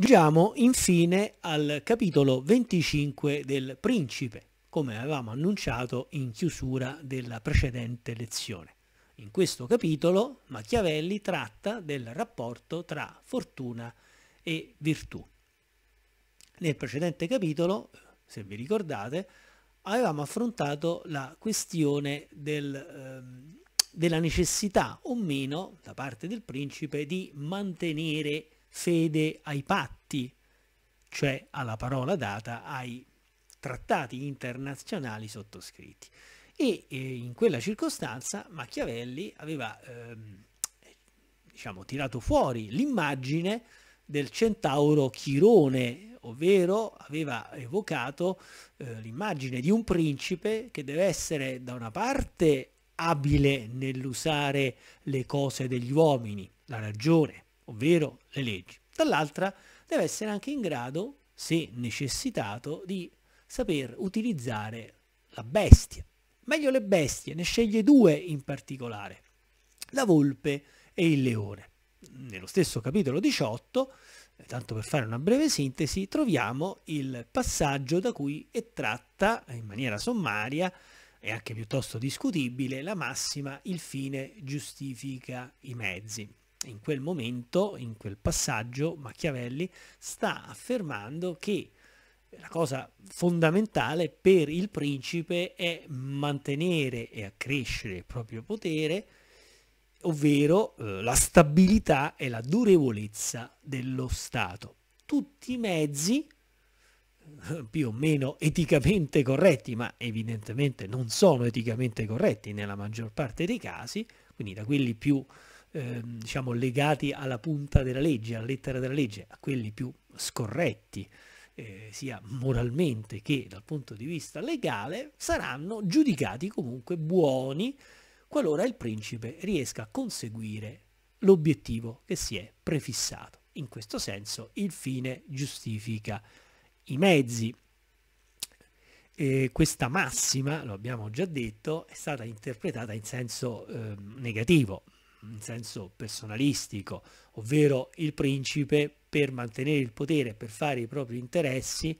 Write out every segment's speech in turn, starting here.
Giungiamo infine al capitolo 25 del Principe, come avevamo annunciato in chiusura della precedente lezione. In questo capitolo Machiavelli tratta del rapporto tra fortuna e virtù. Nel precedente capitolo, se vi ricordate, avevamo affrontato la questione del, ehm, della necessità o meno da parte del principe di mantenere fede ai patti, cioè alla parola data ai trattati internazionali sottoscritti. E eh, in quella circostanza Machiavelli aveva ehm, diciamo, tirato fuori l'immagine del centauro Chirone, ovvero aveva evocato eh, l'immagine di un principe che deve essere da una parte abile nell'usare le cose degli uomini, la ragione, ovvero le leggi. Dall'altra deve essere anche in grado, se necessitato, di saper utilizzare la bestia. Meglio le bestie, ne sceglie due in particolare, la volpe e il leone. Nello stesso capitolo 18, eh, tanto per fare una breve sintesi, troviamo il passaggio da cui è tratta in maniera sommaria e anche piuttosto discutibile la massima il fine giustifica i mezzi in quel momento, in quel passaggio, Machiavelli sta affermando che la cosa fondamentale per il principe è mantenere e accrescere il proprio potere, ovvero eh, la stabilità e la durevolezza dello Stato. Tutti i mezzi eh, più o meno eticamente corretti, ma evidentemente non sono eticamente corretti nella maggior parte dei casi, quindi da quelli più eh, diciamo, legati alla punta della legge, alla lettera della legge, a quelli più scorretti, eh, sia moralmente che dal punto di vista legale, saranno giudicati comunque buoni qualora il principe riesca a conseguire l'obiettivo che si è prefissato. In questo senso il fine giustifica i mezzi. Eh, questa massima, lo abbiamo già detto, è stata interpretata in senso eh, negativo, in senso personalistico, ovvero il principe per mantenere il potere, per fare i propri interessi,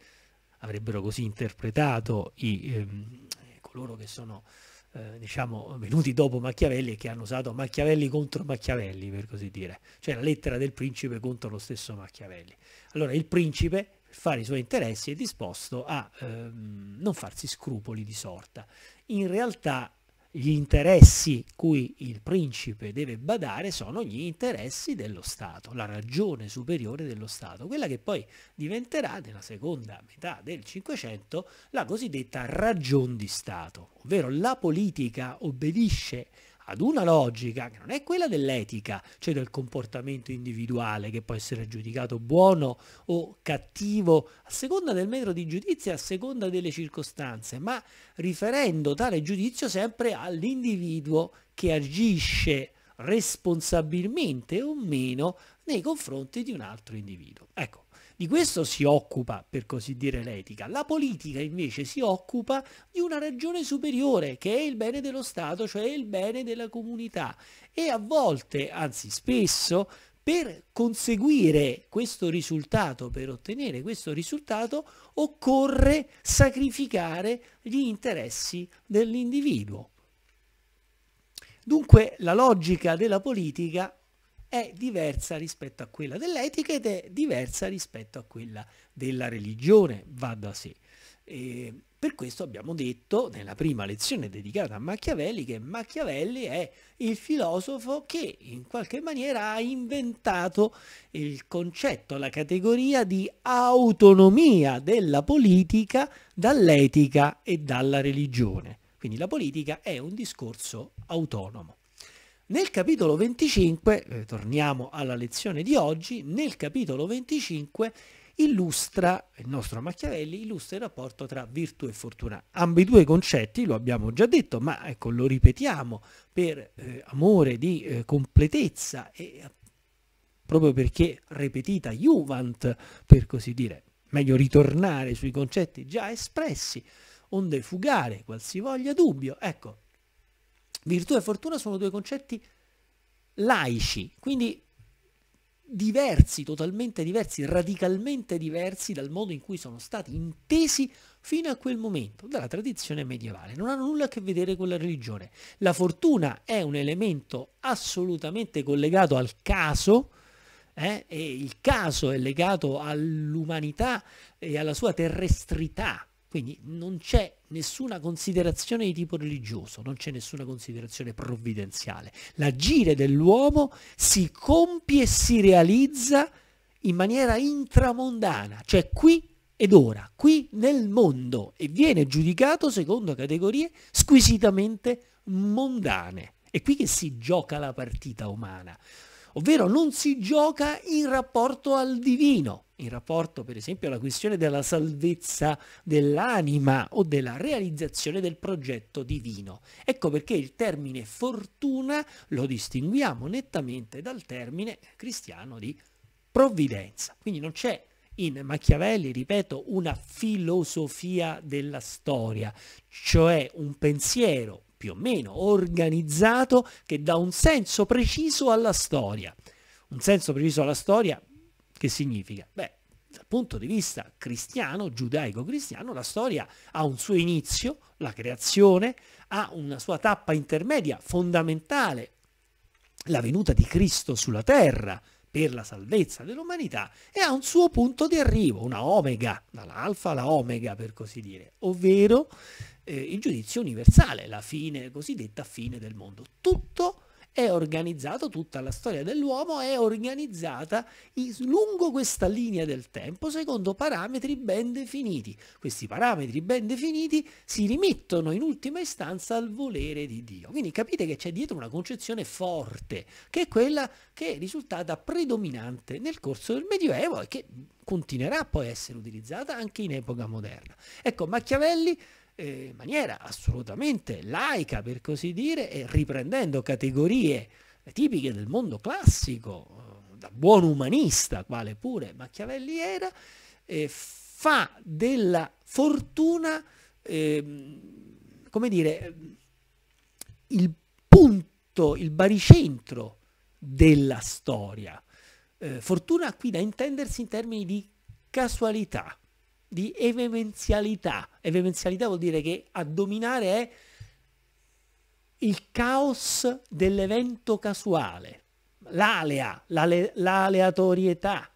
avrebbero così interpretato i, ehm, coloro che sono eh, diciamo venuti dopo Machiavelli e che hanno usato Machiavelli contro Machiavelli, per così dire, cioè la lettera del principe contro lo stesso Machiavelli. Allora il principe per fare i suoi interessi è disposto a ehm, non farsi scrupoli di sorta. In realtà gli interessi cui il principe deve badare sono gli interessi dello Stato, la ragione superiore dello Stato, quella che poi diventerà nella seconda metà del Cinquecento la cosiddetta ragion di Stato, ovvero la politica obbedisce ad una logica che non è quella dell'etica, cioè del comportamento individuale che può essere giudicato buono o cattivo a seconda del metro di giudizio e a seconda delle circostanze, ma riferendo tale giudizio sempre all'individuo che agisce responsabilmente o meno nei confronti di un altro individuo. Ecco, di questo si occupa, per così dire, l'etica. La politica invece si occupa di una ragione superiore, che è il bene dello Stato, cioè il bene della comunità. E a volte, anzi spesso, per conseguire questo risultato, per ottenere questo risultato, occorre sacrificare gli interessi dell'individuo. Dunque la logica della politica è diversa rispetto a quella dell'etica ed è diversa rispetto a quella della religione, va da sé. E per questo abbiamo detto nella prima lezione dedicata a Machiavelli che Machiavelli è il filosofo che in qualche maniera ha inventato il concetto, la categoria di autonomia della politica dall'etica e dalla religione. Quindi la politica è un discorso autonomo. Nel capitolo 25, eh, torniamo alla lezione di oggi, nel capitolo 25 illustra, il nostro Machiavelli illustra il rapporto tra virtù e fortuna. Ambedue concetti, lo abbiamo già detto, ma ecco, lo ripetiamo per eh, amore di eh, completezza e eh, proprio perché ripetita Juvent, per così dire, meglio ritornare sui concetti già espressi, onde fugare qualsivoglia dubbio. Ecco, Virtù e fortuna sono due concetti laici, quindi diversi, totalmente diversi, radicalmente diversi dal modo in cui sono stati intesi fino a quel momento, dalla tradizione medievale. Non hanno nulla a che vedere con la religione. La fortuna è un elemento assolutamente collegato al caso, eh? e il caso è legato all'umanità e alla sua terrestrità, quindi non c'è nessuna considerazione di tipo religioso, non c'è nessuna considerazione provvidenziale. L'agire dell'uomo si compie e si realizza in maniera intramondana, cioè qui ed ora, qui nel mondo, e viene giudicato secondo categorie squisitamente mondane. È qui che si gioca la partita umana ovvero non si gioca in rapporto al divino, in rapporto per esempio alla questione della salvezza dell'anima o della realizzazione del progetto divino. Ecco perché il termine fortuna lo distinguiamo nettamente dal termine cristiano di provvidenza. Quindi non c'è in Machiavelli, ripeto, una filosofia della storia, cioè un pensiero, più o meno organizzato che dà un senso preciso alla storia. Un senso preciso alla storia che significa? Beh, dal punto di vista cristiano, giudaico-cristiano, la storia ha un suo inizio, la creazione, ha una sua tappa intermedia fondamentale, la venuta di Cristo sulla terra per la salvezza dell'umanità e ha un suo punto di arrivo, una omega, dall'alfa alla omega per così dire, ovvero eh, il giudizio universale, la fine, cosiddetta fine del mondo. Tutto è organizzato, tutta la storia dell'uomo è organizzata in, lungo questa linea del tempo secondo parametri ben definiti. Questi parametri ben definiti si rimettono in ultima istanza al volere di Dio. Quindi capite che c'è dietro una concezione forte, che è quella che è risultata predominante nel corso del Medioevo e che continuerà poi a essere utilizzata anche in epoca moderna. Ecco, Machiavelli eh, in maniera assolutamente laica, per così dire, e riprendendo categorie tipiche del mondo classico, eh, da buon umanista, quale pure Machiavelli era, eh, fa della fortuna, eh, come dire, il punto, il baricentro della storia. Eh, fortuna qui da intendersi in termini di casualità, di evidenzialità. Evidenzialità vuol dire che a dominare è il caos dell'evento casuale, l'alea, l'ale, l'aleatorietà.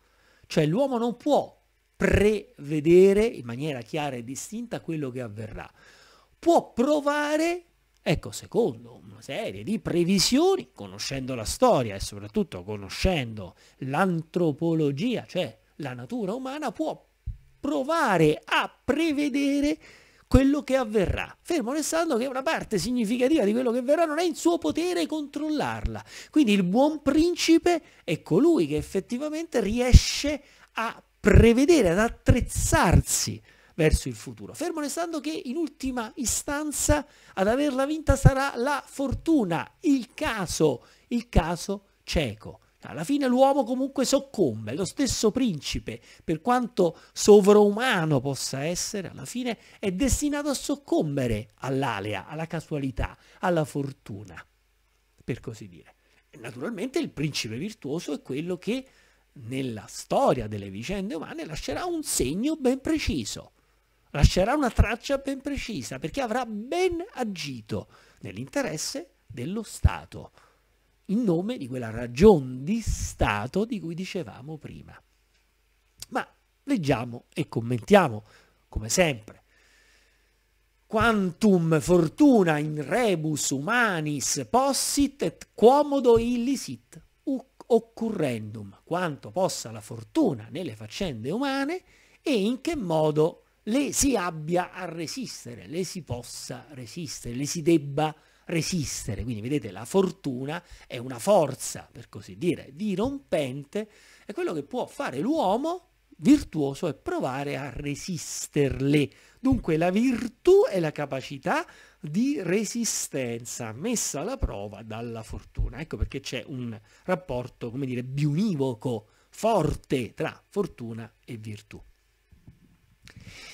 Cioè l'uomo non può prevedere in maniera chiara e distinta quello che avverrà. Può provare, ecco, secondo una serie di previsioni, conoscendo la storia e soprattutto conoscendo l'antropologia, cioè la natura umana, può provare a prevedere quello che avverrà, fermo restando che una parte significativa di quello che verrà non è in suo potere controllarla. Quindi il buon principe è colui che effettivamente riesce a prevedere, ad attrezzarsi verso il futuro, fermo restando che in ultima istanza ad averla vinta sarà la fortuna, il caso, il caso cieco. Alla fine l'uomo comunque soccombe, lo stesso principe, per quanto sovrumano possa essere, alla fine è destinato a soccombere all'alea, alla casualità, alla fortuna, per così dire. E naturalmente il principe virtuoso è quello che nella storia delle vicende umane lascerà un segno ben preciso, lascerà una traccia ben precisa, perché avrà ben agito nell'interesse dello Stato in nome di quella ragion di Stato di cui dicevamo prima. Ma leggiamo e commentiamo, come sempre. Quantum fortuna in rebus humanis possit et quomodo illisit occurrendum, quanto possa la fortuna nelle faccende umane e in che modo le si abbia a resistere, le si possa resistere, le si debba resistere resistere. Quindi vedete, la fortuna è una forza, per così dire, dirompente, è quello che può fare l'uomo virtuoso è provare a resisterle. Dunque la virtù è la capacità di resistenza messa alla prova dalla fortuna. Ecco perché c'è un rapporto, come dire, biunivoco, forte tra fortuna e virtù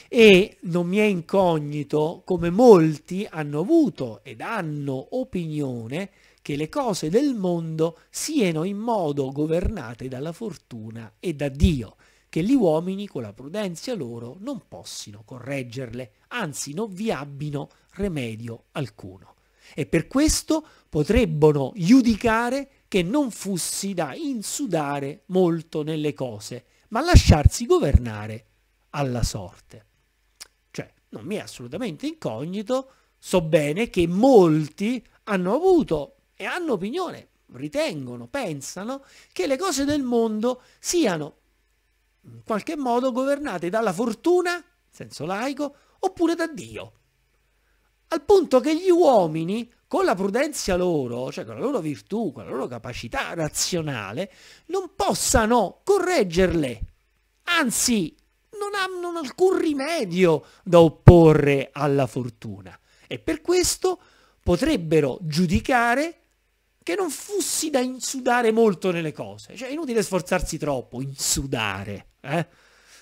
e non mi è incognito come molti hanno avuto ed hanno opinione che le cose del mondo siano in modo governate dalla fortuna e da Dio, che gli uomini con la prudenza loro non possino correggerle, anzi non vi abbino remedio alcuno. E per questo potrebbero giudicare che non fussi da insudare molto nelle cose, ma lasciarsi governare alla sorte. Cioè, non mi è assolutamente incognito, so bene che molti hanno avuto e hanno opinione, ritengono, pensano che le cose del mondo siano in qualche modo governate dalla fortuna, senso laico, oppure da Dio. Al punto che gli uomini, con la prudenza loro, cioè con la loro virtù, con la loro capacità razionale, non possano correggerle. Anzi, non hanno alcun rimedio da opporre alla fortuna e per questo potrebbero giudicare che non fussi da insudare molto nelle cose. Cioè è inutile sforzarsi troppo, insudare. Eh?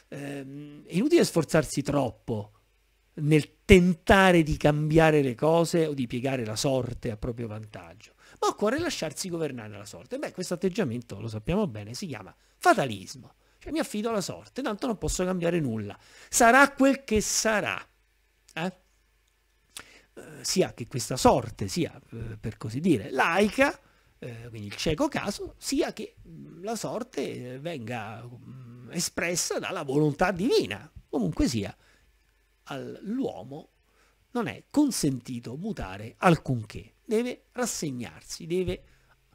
Ehm, è inutile sforzarsi troppo nel tentare di cambiare le cose o di piegare la sorte a proprio vantaggio. Ma occorre lasciarsi governare la sorte. Beh, questo atteggiamento, lo sappiamo bene, si chiama fatalismo e mi affido alla sorte, tanto non posso cambiare nulla. Sarà quel che sarà. Eh? eh sia che questa sorte sia, eh, per così dire, laica, eh, quindi il cieco caso, sia che mm, la sorte venga mm, espressa dalla volontà divina, comunque sia, all'uomo non è consentito mutare alcunché, deve rassegnarsi, deve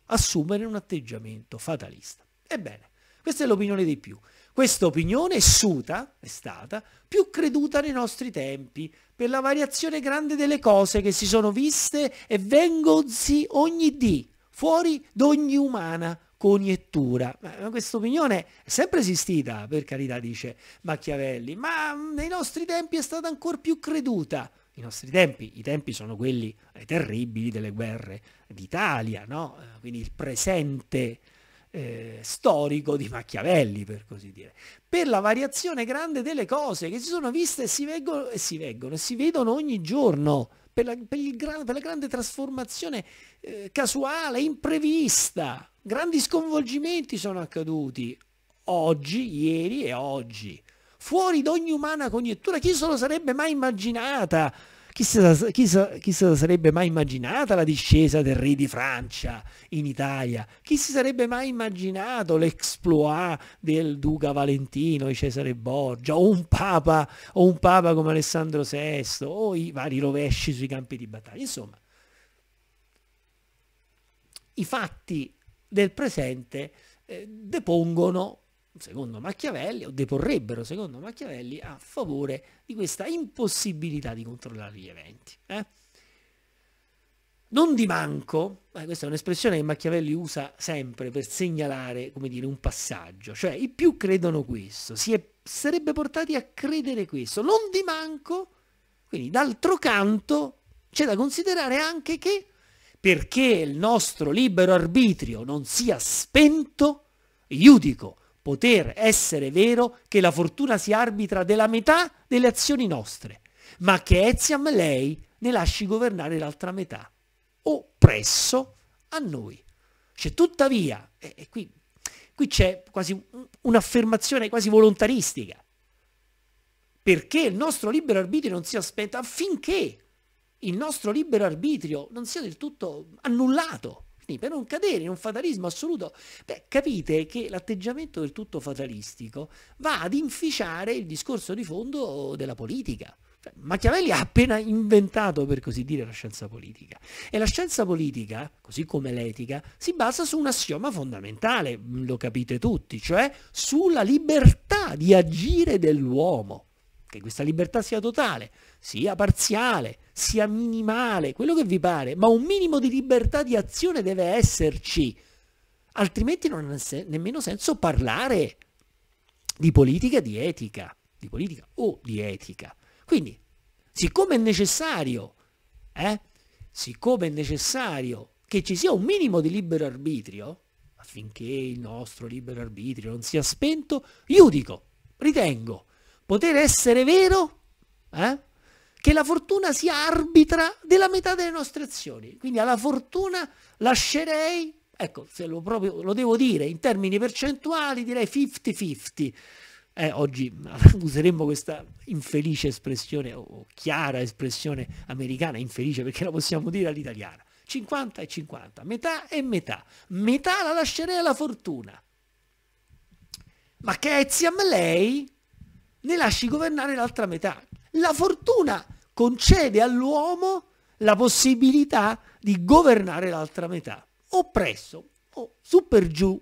assumere un atteggiamento fatalista. Ebbene, questa è l'opinione dei più. Questa opinione è suta, è stata, più creduta nei nostri tempi, per la variazione grande delle cose che si sono viste e vengozi ogni dì, fuori d'ogni umana coniettura. Questa opinione è sempre esistita, per carità, dice Machiavelli, ma mm, nei nostri tempi è stata ancora più creduta. I nostri tempi, i tempi sono quelli eh, terribili delle guerre d'Italia, no? Quindi il presente eh, storico di Machiavelli, per così dire, per la variazione grande delle cose che si sono viste e si, veggono, e si, veggono, si vedono ogni giorno, per la, per gran, per la grande trasformazione eh, casuale, imprevista. Grandi sconvolgimenti sono accaduti oggi, ieri e oggi, fuori da ogni umana congettura. Chi se lo sarebbe mai immaginata? Chi se, chi, se, chi se, sarebbe mai immaginata la discesa del re di Francia in Italia? Chi si sarebbe mai immaginato l'exploit del duca Valentino e Cesare Borgia o un papa, o un papa come Alessandro VI o i vari rovesci sui campi di battaglia? Insomma, i fatti del presente eh, depongono secondo Machiavelli, o deporrebbero, secondo Machiavelli, a favore di questa impossibilità di controllare gli eventi. Eh? Non di manco, eh, questa è un'espressione che Machiavelli usa sempre per segnalare, come dire, un passaggio, cioè i più credono questo, si è, sarebbe portati a credere questo, non di manco, quindi d'altro canto c'è da considerare anche che perché il nostro libero arbitrio non sia spento, io dico poter essere vero che la fortuna si arbitra della metà delle azioni nostre, ma che Eziam lei ne lasci governare l'altra metà, o presso a noi. Cioè, tuttavia, e qui, qui c'è quasi un'affermazione quasi volontaristica, perché il nostro libero arbitrio non si aspetta affinché il nostro libero arbitrio non sia del tutto annullato Berlusconi per non cadere in un fatalismo assoluto. Beh, capite che l'atteggiamento del tutto fatalistico va ad inficiare il discorso di fondo della politica. Cioè, Machiavelli ha appena inventato, per così dire, la scienza politica. E la scienza politica, così come l'etica, si basa su un assioma fondamentale, lo capite tutti, cioè sulla libertà di agire dell'uomo che questa libertà sia totale, sia parziale, sia minimale, quello che vi pare, ma un minimo di libertà di azione deve esserci, altrimenti non ha se- nemmeno senso parlare di politica di etica, di politica o di etica. Quindi, siccome è necessario, eh, siccome è necessario che ci sia un minimo di libero arbitrio, affinché il nostro libero arbitrio non sia spento, io dico, ritengo poter essere vero eh, che la fortuna sia arbitra della metà delle nostre azioni. Quindi alla fortuna lascerei, ecco, se lo, proprio, lo devo dire in termini percentuali, direi 50-50. Eh, oggi useremmo questa infelice espressione o chiara espressione americana, infelice perché la possiamo dire all'italiana. 50 e 50, metà e metà. Metà la lascerei alla fortuna. Ma che eziam lei ne lasci governare l'altra metà. La fortuna concede all'uomo la possibilità di governare l'altra metà, oppresso o su per giù.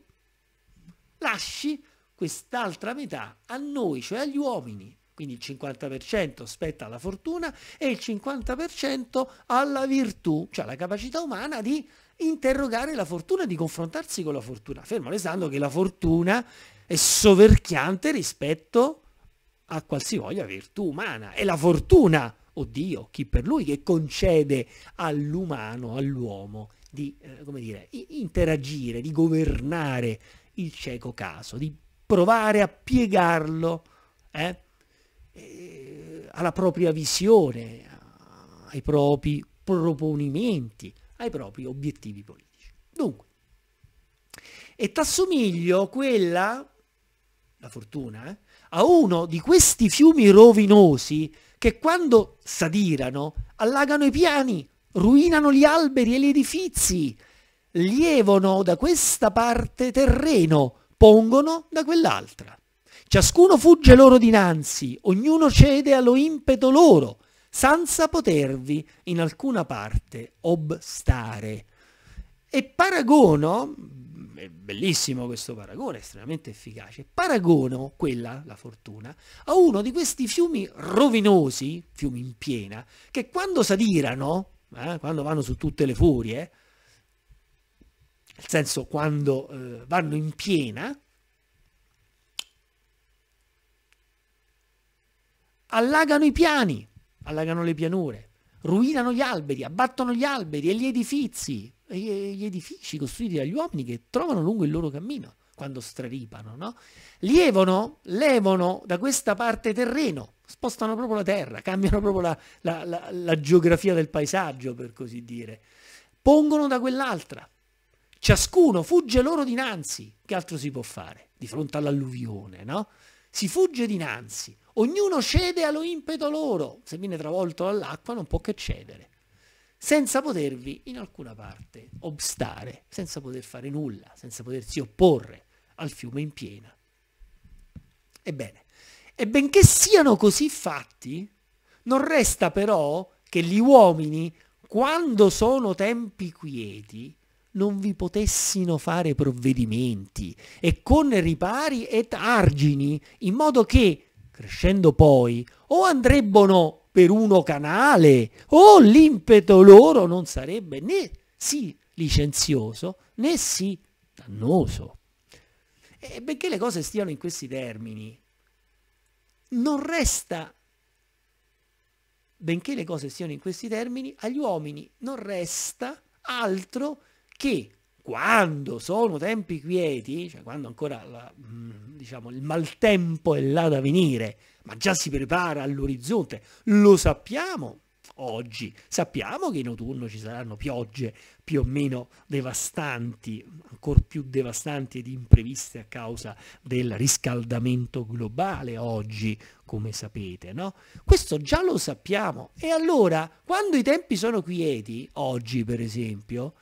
Lasci quest'altra metà a noi, cioè agli uomini. Quindi il 50% spetta alla fortuna e il 50% alla virtù, cioè alla capacità umana di interrogare la fortuna, di confrontarsi con la fortuna. Fermo restando che la fortuna è soverchiante rispetto a qualsivoglia virtù umana. È la fortuna, o Dio, chi per lui, che concede all'umano, all'uomo, di eh, come dire, interagire, di governare il cieco caso, di provare a piegarlo eh, eh alla propria visione, ai propri proponimenti, ai propri obiettivi politici. Dunque, e t'assomiglio quella, la fortuna, eh, a uno di questi fiumi rovinosi che quando s'adirano allagano i piani, ruinano gli alberi e gli edifici, lievono da questa parte terreno, pongono da quell'altra. Ciascuno fugge loro dinanzi, ognuno cede allo impeto loro, senza potervi in alcuna parte obstare. E paragono, è bellissimo questo paragone, estremamente efficace. Paragono quella, la fortuna, a uno di questi fiumi rovinosi, fiumi in piena, che quando s'adirano, eh, quando vanno su tutte le furie, nel senso quando eh, vanno in piena, allagano i piani, allagano le pianure, ruinano gli alberi, abbattono gli alberi e gli edifici, gli edifici costruiti dagli uomini che trovano lungo il loro cammino quando straripano, no? Lievano, levano da questa parte terreno, spostano proprio la terra, cambiano proprio la, la, la, la geografia del paesaggio, per così dire. Pongono da quell'altra. Ciascuno fugge loro dinanzi. Che altro si può fare di fronte all'alluvione, no? Si fugge dinanzi. Ognuno cede allo impeto loro. Se viene travolto dall'acqua non può che cedere senza potervi in alcuna parte obstare, senza poter fare nulla, senza potersi opporre al fiume in piena. Ebbene, e benché siano così fatti, non resta però che gli uomini, quando sono tempi quieti, non vi potessino fare provvedimenti e con ripari ed argini, in modo che, crescendo poi, o andrebbero per uno canale o oh, l'impeto loro non sarebbe né sì licenzioso né sì dannoso. E benché le cose stiano in questi termini, non resta, benché le cose stiano in questi termini, agli uomini non resta altro che quando sono tempi quieti, cioè quando ancora la, mm, diciamo, il maltempo è là da venire, ma già si prepara all'orizzonte. Lo sappiamo oggi, sappiamo che in autunno ci saranno piogge più o meno devastanti, ancora più devastanti ed impreviste a causa del riscaldamento globale oggi, come sapete, no? Questo già lo sappiamo. E allora, quando i tempi sono quieti, oggi per esempio,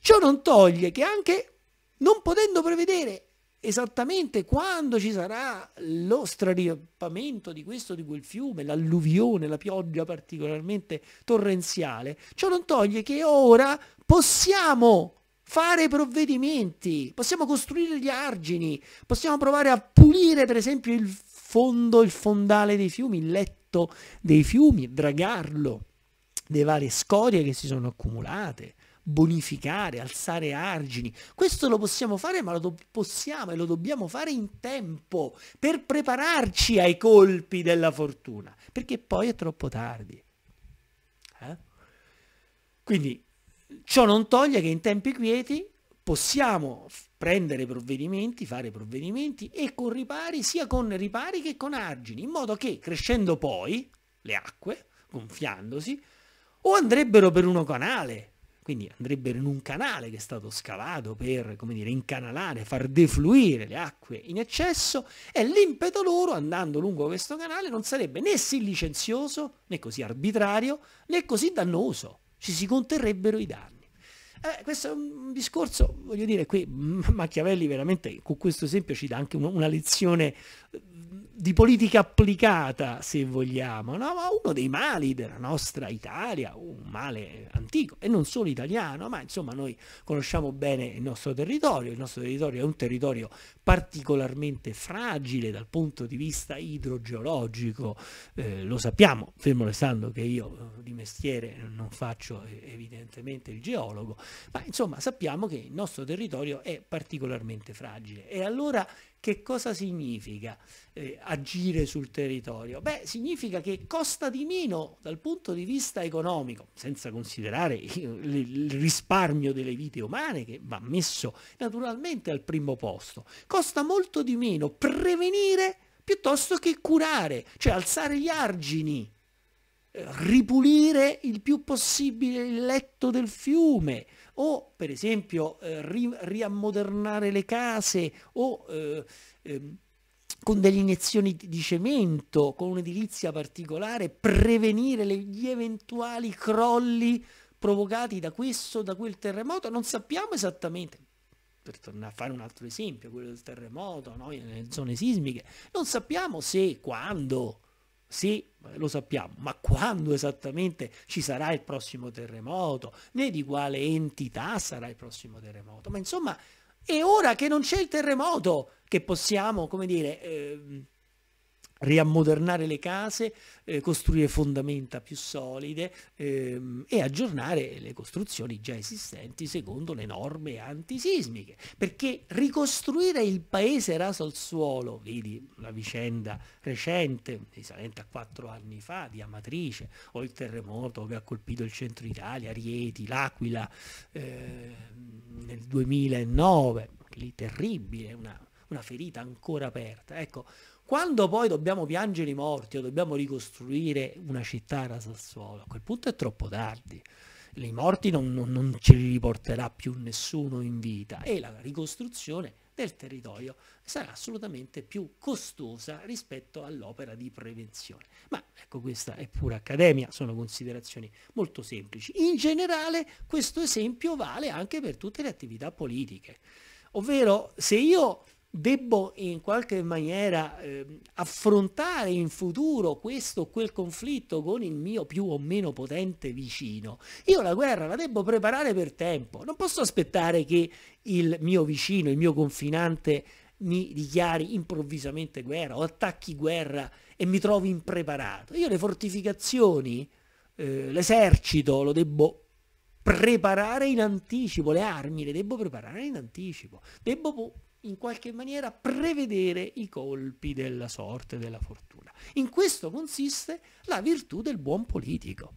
ciò non toglie che anche non potendo prevedere esattamente quando ci sarà lo straripamento di questo o di quel fiume, l'alluvione, la pioggia particolarmente torrenziale, ciò non toglie che ora possiamo fare provvedimenti, possiamo costruire gli argini, possiamo provare a pulire per esempio il fondo, il fondale dei fiumi, il letto dei fiumi, dragarlo, le varie scorie che si sono accumulate, bonificare, alzare argini. Questo lo possiamo fare, ma lo do- possiamo e lo dobbiamo fare in tempo per prepararci ai colpi della fortuna, perché poi è troppo tardi. Eh? Quindi ciò non toglie che in tempi quieti possiamo prendere provvedimenti, fare provvedimenti e con ripari, sia con ripari che con argini, in modo che crescendo poi le acque, gonfiandosi, o andrebbero per uno canale, quindi andrebbero in un canale che è stato scavato per, come dire, incanalare, far defluire le acque in eccesso e l'impeto loro, andando lungo questo canale, non sarebbe né sì licenzioso, né così arbitrario, né così dannoso. Ci si conterrebbero i danni. Eh, questo è un discorso, voglio dire, qui Machiavelli veramente con questo esempio ci dà anche una lezione di politica applicata, se vogliamo, no? ma uno dei mali della nostra Italia, un male antico e non solo italiano, ma insomma noi conosciamo bene il nostro territorio, il nostro territorio è un territorio particolarmente fragile dal punto di vista idrogeologico, eh, lo sappiamo, fermo restando che io eh, di mestiere non faccio eh, evidentemente il geologo, ma insomma sappiamo che il nostro territorio è particolarmente fragile e allora che cosa significa? Eh, agire sul territorio? Beh, significa che costa di meno dal punto di vista economico, senza considerare il risparmio delle vite umane che va messo naturalmente al primo posto, costa molto di meno prevenire piuttosto che curare, cioè alzare gli argini, eh, ripulire il più possibile il letto del fiume o per esempio eh, ri riammodernare le case o eh, eh, con delle iniezioni di cemento, con un'edilizia particolare, prevenire le, gli eventuali crolli provocati da questo da quel terremoto, non sappiamo esattamente, per tornare a fare un altro esempio, quello del terremoto, noi nelle zone sismiche, non sappiamo se, quando, sì, lo sappiamo, ma quando esattamente ci sarà il prossimo terremoto, né di quale entità sarà il prossimo terremoto, ma insomma e ora che non c'è il terremoto, che possiamo, come dire, eh, riammodernare le case, eh, costruire fondamenta più solide ehm, e aggiornare le costruzioni già esistenti secondo le norme antisismiche. Perché ricostruire il paese raso al suolo, vedi la vicenda recente, risalente a quattro anni fa, di Amatrice, o il terremoto che ha colpito il centro Italia, Rieti, L'Aquila eh, nel 2009, lì terribile, una, una ferita ancora aperta. Ecco, quando poi dobbiamo piangere i morti o dobbiamo ricostruire una città rasa al suolo, a quel punto è troppo tardi. I morti non, non, non ce riporterà più nessuno in vita e la ricostruzione del territorio sarà assolutamente più costosa rispetto all'opera di prevenzione. Ma ecco, questa è pura accademia, sono considerazioni molto semplici. In generale questo esempio vale anche per tutte le attività politiche, ovvero se io debbo in qualche maniera eh, affrontare in futuro questo o quel conflitto con il mio più o meno potente vicino. Io la guerra la devo preparare per tempo, non posso aspettare che il mio vicino, il mio confinante mi dichiari improvvisamente guerra o attacchi guerra e mi trovi impreparato. Io le fortificazioni, eh, l'esercito lo debbo preparare in anticipo, le armi le devo preparare in anticipo, devo in qualche maniera prevedere i colpi della sorte, della fortuna. In questo consiste la virtù del buon politico.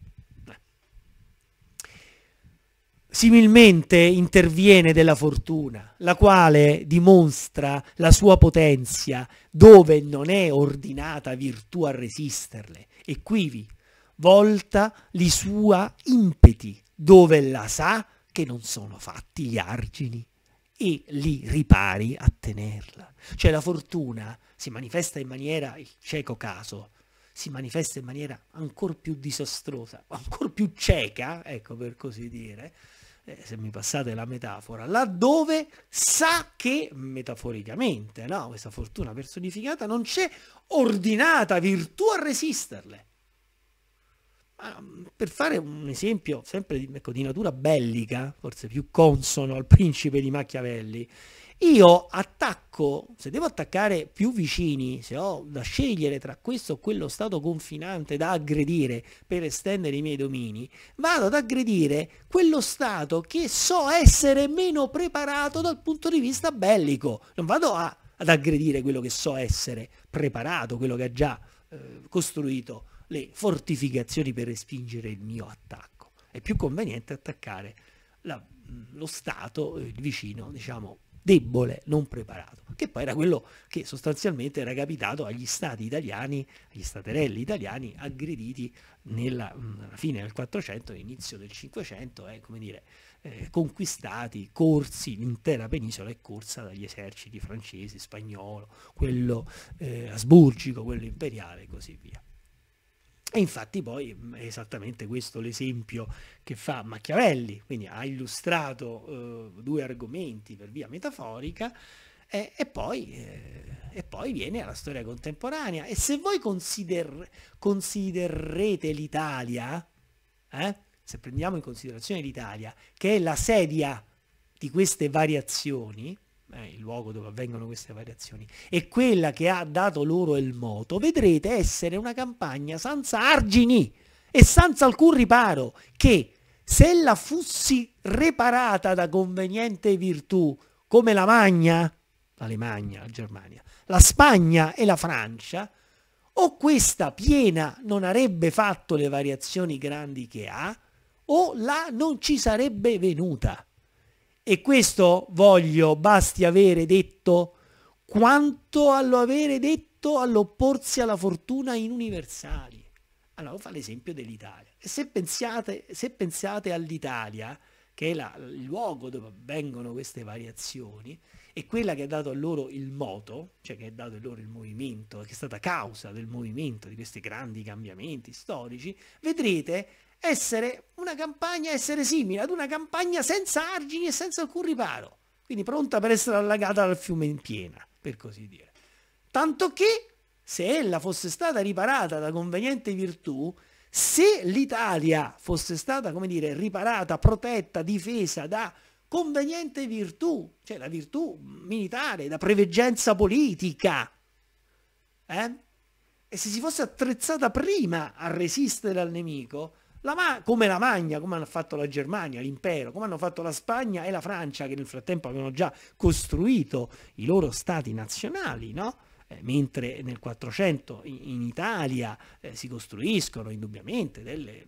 Similmente interviene della fortuna, la quale dimostra la sua potenza dove non è ordinata virtù a resisterle, e quivi volta li sua impeti dove la sa che non sono fatti gli argini e li ripari a tenerla. Cioè la fortuna si manifesta in maniera, il cieco caso, si manifesta in maniera ancora più disastrosa, ancora più cieca, ecco per così dire, eh, se mi passate la metafora, laddove sa che, metaforicamente, no, questa fortuna personificata non c'è ordinata virtù a resisterle. Ah, per fare un esempio sempre di, ecco, di, natura bellica, forse più consono al principe di Machiavelli, io attacco, se devo attaccare più vicini, se ho da scegliere tra questo o quello stato confinante da aggredire per estendere i miei domini, vado ad aggredire quello stato che so essere meno preparato dal punto di vista bellico, non vado a, ad aggredire quello che so essere preparato, quello che ha già eh, costruito le fortificazioni per respingere il mio attacco. È più conveniente attaccare la, lo Stato, eh, il vicino, diciamo, debole, non preparato, che poi era quello che sostanzialmente era capitato agli stati italiani, agli staterelli italiani aggrediti nella, fine del 400 inizio del 500, eh, come dire, eh, conquistati, corsi, l'intera penisola è corsa dagli eserciti francesi, spagnolo, quello eh, asburgico, quello imperiale e così via. E infatti poi mm, è esattamente questo l'esempio che fa Machiavelli, quindi ha illustrato eh, due argomenti per via metaforica eh, e, poi, eh, e, poi, viene alla storia contemporanea. E se voi consider considererete l'Italia, eh, se prendiamo in considerazione l'Italia, che è la sedia di queste variazioni, eh, il luogo dove avvengono queste variazioni, e quella che ha dato loro il moto, vedrete essere una campagna senza argini e senza alcun riparo, che se la fossi reparata da conveniente virtù, come la Magna, l'Alemagna, la Germania, la Spagna e la Francia, o questa piena non avrebbe fatto le variazioni grandi che ha, o la non ci sarebbe venuta. E questo voglio, basti avere detto quanto all'avere detto all'opporsi alla fortuna in universali. Allora fa l'esempio dell'Italia. E se pensate, se pensiate all'Italia, che è la, il luogo dove avvengono queste variazioni, e quella che ha dato a loro il moto, cioè che ha dato a loro il movimento, che è stata causa del movimento, di questi grandi cambiamenti storici, vedrete essere una campagna, essere simile ad una campagna senza argini e senza alcun riparo, quindi pronta per essere allagata dal fiume in piena, per così dire. Tanto che, se ella fosse stata riparata da conveniente virtù, se l'Italia fosse stata, come dire, riparata, protetta, difesa da conveniente virtù, cioè la virtù militare, la preveggenza politica, eh? e se si fosse attrezzata prima a resistere al nemico, la come la Magna, come hanno fatto la Germania, l'impero, come hanno fatto la Spagna e la Francia, che nel frattempo avevano già costruito i loro stati nazionali, no? Eh, mentre nel 400 in, in Italia eh, si costruiscono indubbiamente delle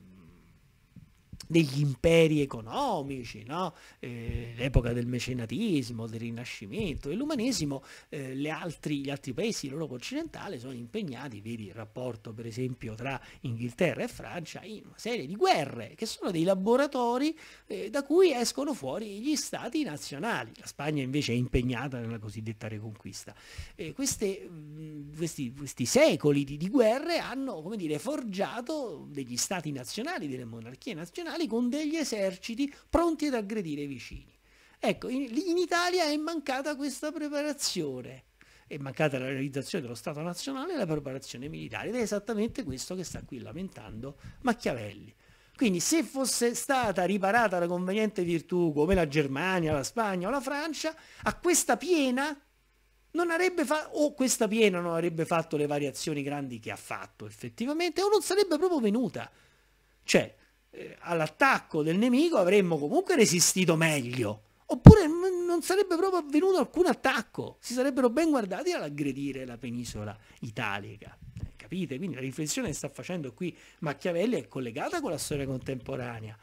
degli imperi economici, no? eh, l'epoca del mecenatismo, del rinascimento e l'umanesimo, eh, altri, gli altri paesi dell'Europa occidentale sono impegnati, vedi il rapporto per esempio tra Inghilterra e Francia, in una serie di guerre che sono dei laboratori eh, da cui escono fuori gli stati nazionali. La Spagna invece è impegnata nella cosiddetta Reconquista. Eh, queste, questi, questi, secoli di, di guerre hanno, come dire, forgiato degli stati nazionali, delle monarchie nazionali, nazionali con degli eserciti pronti ad aggredire i vicini. Ecco, in, in Italia è mancata questa preparazione è mancata la realizzazione dello Stato nazionale e la preparazione militare ed è esattamente questo che sta qui lamentando Machiavelli. Quindi se fosse stata riparata la conveniente virtù come la Germania, la Spagna o la Francia, a questa piena non avrebbe fatto, o questa piena non avrebbe fatto le variazioni grandi che ha fatto effettivamente o non sarebbe proprio venuta. Cioè, eh, all'attacco del nemico avremmo comunque resistito meglio. Oppure non sarebbe proprio avvenuto alcun attacco, si sarebbero ben guardati all'aggredire la penisola italica. Capite? Quindi la riflessione che sta facendo qui Machiavelli è collegata con la storia contemporanea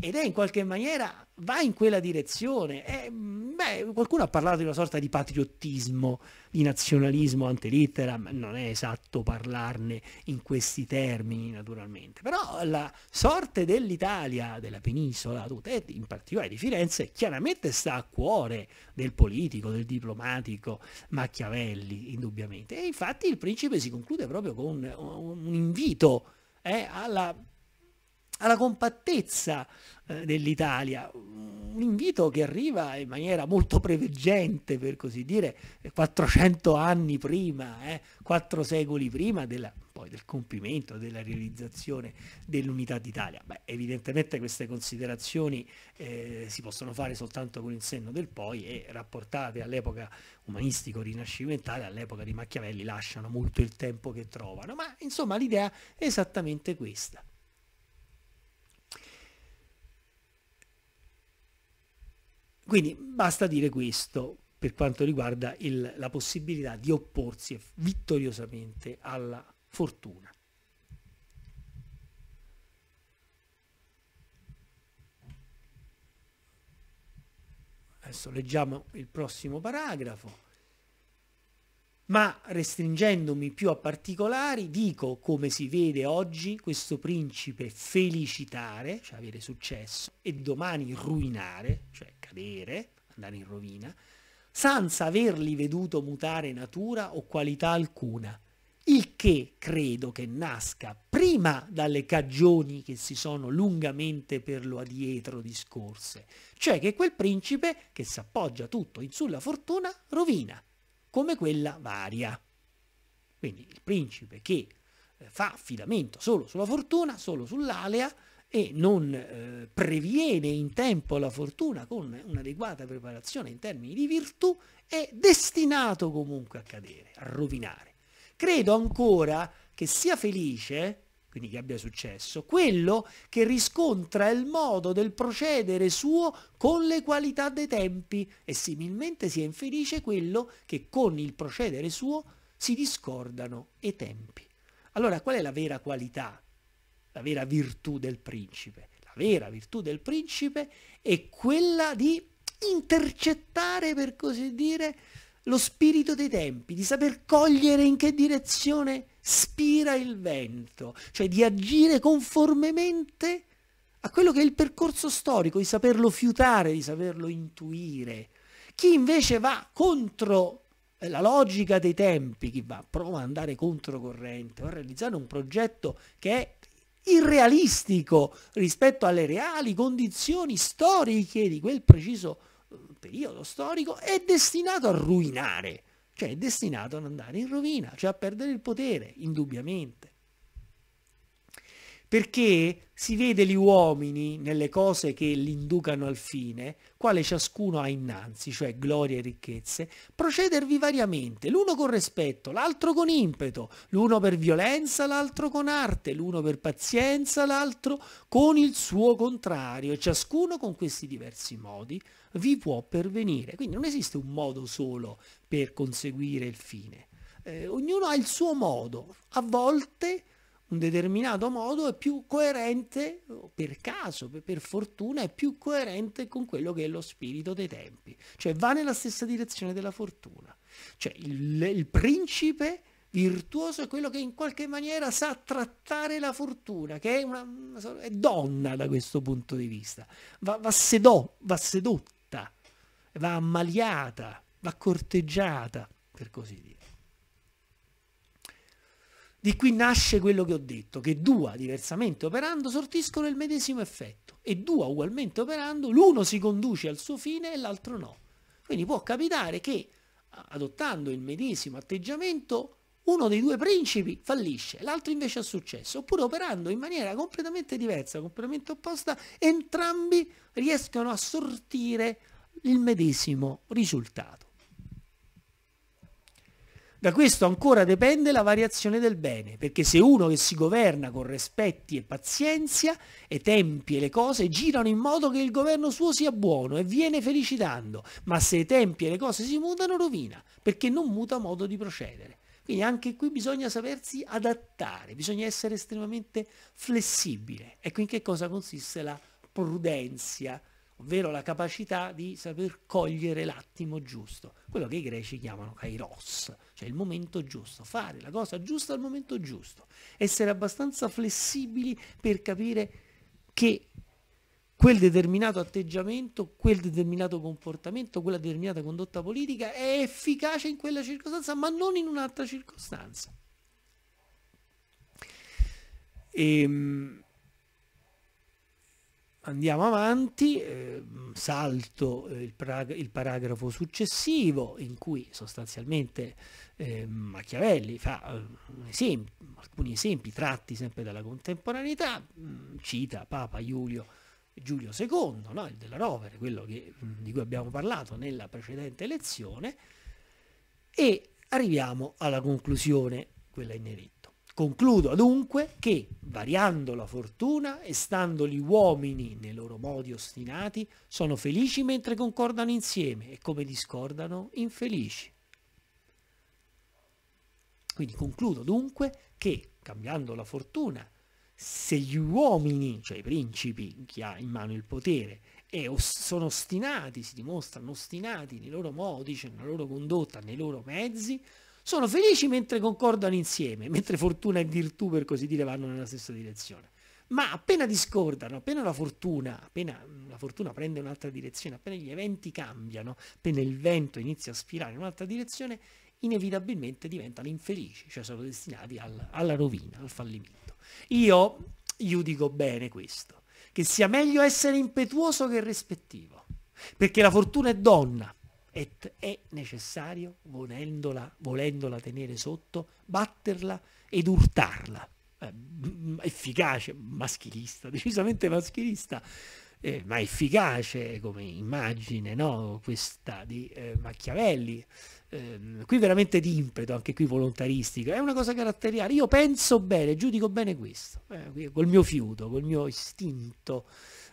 ed è in qualche maniera, va in quella direzione. E, mm, beh, qualcuno ha parlato di una sorta di patriottismo, di nazionalismo antelittera, ma non è esatto parlarne in questi termini naturalmente, però la sorte dell'Italia, della penisola, tutta, in particolare di Firenze, chiaramente sta a cuore del politico, del diplomatico Machiavelli, indubbiamente. E infatti il principe si conclude proprio con fuoco, un, invito eh, alla, alla, compattezza eh, dell'Italia, un invito che arriva in maniera molto preveggente, per così dire, 400 anni prima, eh, quattro secoli prima della poi del compimento, della realizzazione dell'unità d'Italia. Beh, evidentemente queste considerazioni eh, si possono fare soltanto con il senno del poi e rapportate all'epoca umanistico-rinascimentale, all'epoca di Machiavelli, lasciano molto il tempo che trovano, ma insomma l'idea è esattamente questa. Quindi basta dire questo per quanto riguarda il, la possibilità di opporsi vittoriosamente alla fortuna. Adesso leggiamo il prossimo paragrafo. Ma restringendomi più a particolari, dico come si vede oggi questo principe felicitare, cioè avere successo, e domani ruinare, cioè cadere, andare in rovina, senza averli veduto mutare natura o qualità alcuna, il che credo che nasca prima dalle cagioni che si sono lungamente per lo adietro discorse, cioè che quel principe che s'appoggia tutto in sulla fortuna rovina, come quella varia. Quindi il principe che eh, fa affidamento solo sulla fortuna, solo sull'alea, e non eh, previene in tempo la fortuna con un'adeguata preparazione in termini di virtù, è destinato comunque a cadere, a rovinare credo ancora che sia felice, quindi che abbia successo, quello che riscontra il modo del procedere suo con le qualità dei tempi e similmente sia infelice quello che con il procedere suo si discordano i tempi. Allora qual è la vera qualità, la vera virtù del principe? La vera virtù del principe è quella di intercettare, per così dire, lo spirito dei tempi, di saper cogliere in che direzione spira il vento, cioè di agire conformemente a quello che è il percorso storico, di saperlo fiutare, di saperlo intuire. Chi invece va contro eh, la logica dei tempi, chi va, prova ad andare controcorrente, a realizzare un progetto che è irrealistico rispetto alle reali condizioni storiche di quel preciso momento periodo storico è destinato a ruinare, cioè è destinato ad andare in rovina, cioè a perdere il potere, indubbiamente. Perché si vede gli uomini nelle cose che l'inducano al fine, quale ciascuno ha innanzi, cioè gloria e ricchezze, procedervi variamente, l'uno con rispetto, l'altro con impeto, l'uno per violenza, l'altro con arte, l'uno per pazienza, l'altro con il suo contrario, e ciascuno con questi diversi modi, vi può pervenire. Quindi non esiste un modo solo per conseguire il fine. Eh, ognuno ha il suo modo. A volte un determinato modo è più coerente, per caso, per fortuna, è più coerente con quello che è lo spirito dei tempi. Cioè va nella stessa direzione della fortuna. Cioè il, il principe virtuoso è quello che in qualche maniera sa trattare la fortuna, che è, una, è donna da questo punto di vista, va, va, sedò, va sedotta va ammaliata, va corteggiata, per così dire. Di qui nasce quello che ho detto, che due diversamente operando sortiscono il medesimo effetto e due ugualmente operando l'uno si conduce al suo fine e l'altro no. Quindi può capitare che adottando il medesimo atteggiamento uno dei due principi fallisce, l'altro invece ha successo, oppure operando in maniera completamente diversa, completamente opposta, entrambi riescono a sortire il medesimo risultato. Da questo ancora dipende la variazione del bene, perché se uno che si governa con rispetti e pazienza e tempi e le cose girano in modo che il governo suo sia buono e viene felicitando, ma se i tempi e le cose si mutano rovina, perché non muta modo di procedere. Quindi anche qui bisogna sapersi adattare, bisogna essere estremamente flessibile. Ecco in che cosa consiste la prudenza ovvero la capacità di saper cogliere l'attimo giusto, quello che i greci chiamano kairos, cioè il momento giusto, fare la cosa giusta al momento giusto, essere abbastanza flessibili per capire che quel determinato atteggiamento, quel determinato comportamento, quella determinata condotta politica è efficace in quella circostanza, ma non in un'altra circostanza. Ehm Andiamo avanti, ehm, eh, salto il, il, paragrafo successivo in cui sostanzialmente eh, Machiavelli fa eh, esempi, alcuni esempi tratti sempre dalla contemporaneità, mm, cita Papa Giulio, Giulio II, no? il della Rovere, quello che, mm, di cui abbiamo parlato nella precedente lezione, e arriviamo alla conclusione, quella in nero Concludo dunque che, variando la fortuna e stando gli uomini nei loro modi ostinati, sono felici mentre concordano insieme e come discordano infelici. Quindi concludo dunque che, cambiando la fortuna, se gli uomini, cioè i principi, chi ha in mano il potere, e sono ostinati, si dimostrano ostinati nei loro modi, cioè nella loro condotta, nei loro mezzi, sono felici mentre concordano insieme, mentre fortuna e virtù, per così dire, vanno nella stessa direzione. Ma appena discordano, appena la fortuna, appena la fortuna prende un'altra direzione, appena gli eventi cambiano, appena il vento inizia a spirare in un'altra direzione, inevitabilmente diventano infelici, cioè sono destinati al, alla rovina, al fallimento. Io giudico bene questo, che sia meglio essere impetuoso che rispettivo, perché la fortuna è donna, e è necessario, volendola, volendola tenere sotto, batterla ed urtarla. Eh, efficace, maschilista, decisamente maschilista, eh, ma efficace come immagine, no? questa di eh, Machiavelli. Ehm, qui veramente di impeto, anche qui volontaristico, è una cosa caratteriale. Io penso bene, giudico bene questo, eh, col mio fiuto, col mio istinto,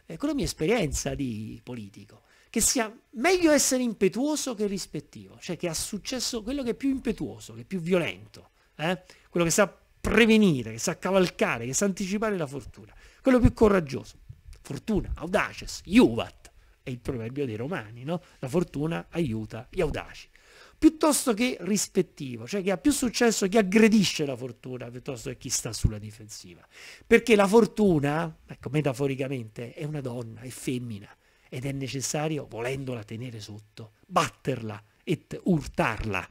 eh, con la mia esperienza di politico che sia meglio essere impetuoso che rispettivo, cioè che ha successo quello che è più impetuoso, che è più violento, eh? quello che sa prevenire, che sa cavalcare, che sa anticipare la fortuna, quello più coraggioso. Fortuna, audaces, iuvat, è il proverbio dei romani, no? La fortuna aiuta gli audaci piuttosto che rispettivo, cioè che ha più successo chi aggredisce la fortuna piuttosto che chi sta sulla difensiva. Perché la fortuna, ecco, metaforicamente, è una donna, è femmina, ed è necessario, volendola tenere sotto, batterla e urtarla.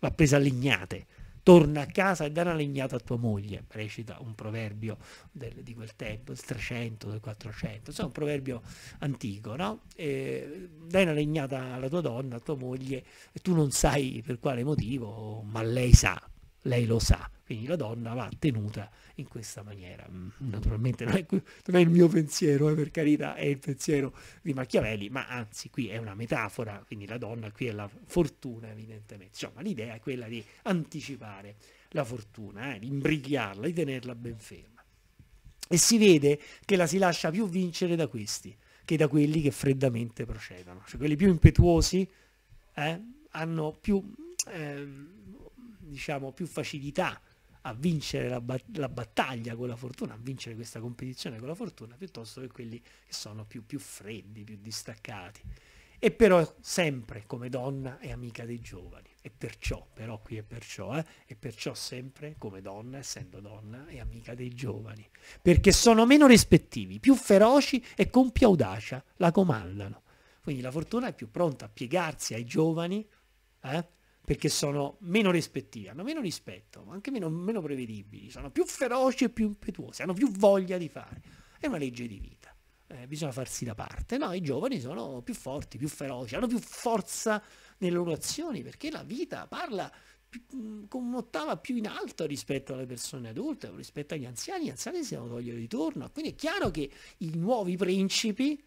Va presa a legnate. Torna a casa e dà una legnata a tua moglie, recita un proverbio del, di quel tempo, del 300, del 400, insomma un proverbio antico, no? E dai una legnata alla tua donna, a tua moglie, e tu non sai per quale motivo, ma lei sa, lei lo sa. Quindi la donna va tenuta in questa maniera. Mm, naturalmente non è, non è il mio pensiero, eh, per carità, è il pensiero di Machiavelli, ma anzi qui è una metafora, quindi la donna qui è la fortuna evidentemente. Insomma, l'idea è quella di anticipare la fortuna, eh, di imbrigliarla, di tenerla ben ferma. E si vede che la si lascia più vincere da questi che da quelli che freddamente procedono. Cioè quelli più impetuosi eh, hanno più... Ehm, diciamo, più facilità a vincere la, bat la, battaglia con la fortuna, a vincere questa competizione con la fortuna, piuttosto che quelli che sono più, più freddi, più distaccati. E però sempre come donna è amica dei giovani, e perciò, però qui è perciò, eh, perciò sempre come donna, essendo donna, è amica dei giovani, perché sono meno rispettivi, più feroci e con più audacia la comandano. Quindi la fortuna è più pronta a piegarsi ai giovani, eh, perché sono meno rispettivi, hanno meno rispetto, ma anche meno, meno prevedibili, sono più feroci e più impetuosi, hanno più voglia di fare. È una legge di vita. Eh, bisogna farsi da parte, no? I giovani sono più forti, più feroci, hanno più forza nelle loro azioni perché la vita parla più, con un'ottava più in alto rispetto alle persone adulte, rispetto agli anziani, gli anziani si devono togliere di torno, quindi è chiaro che i nuovi principi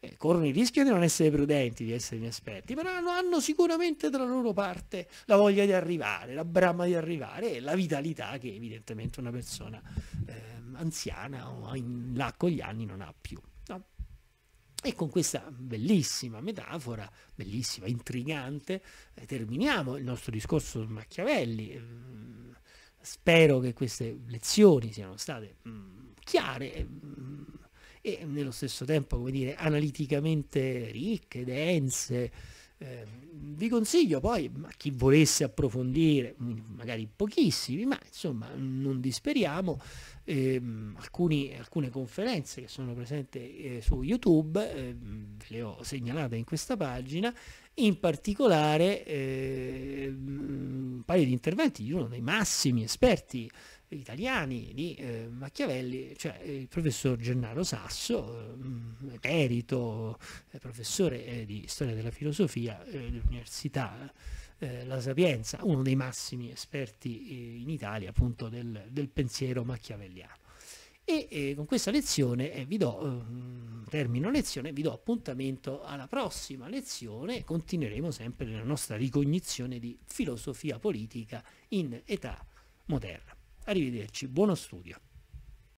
eh, corrono il rischio di non essere prudenti, di essere inesperti, però hanno, hanno sicuramente dalla loro parte la voglia di arrivare, la brama di arrivare e la vitalità che evidentemente una persona eh, anziana o in là con gli anni non ha più. No? E con questa bellissima metafora, bellissima, intrigante, eh, terminiamo il nostro discorso su Machiavelli. Ehm, spero che queste lezioni siano state mh, mm, chiare. Mh, mm, e nello stesso tempo, come dire, analiticamente ricche, dense. Eh, vi consiglio poi, a chi volesse approfondire, mm, magari pochissimi, ma insomma non disperiamo, ehm, alcuni, alcune conferenze che sono presenti eh, su YouTube, eh, ve le ho segnalate in questa pagina, in particolare ehm, un paio di interventi di uno dei massimi esperti italiani di eh, Machiavelli, cioè il professor Gennaro Sasso, mm, eh, merito eh, professore eh, di storia della filosofia eh, dell'Università eh, La Sapienza, uno dei massimi esperti in Italia appunto del, del pensiero machiavelliano. E con questa lezione vi do, termino lezione, vi do appuntamento alla prossima lezione, continueremo sempre nella nostra ricognizione di filosofia politica in età moderna. Arrivederci, buono studio.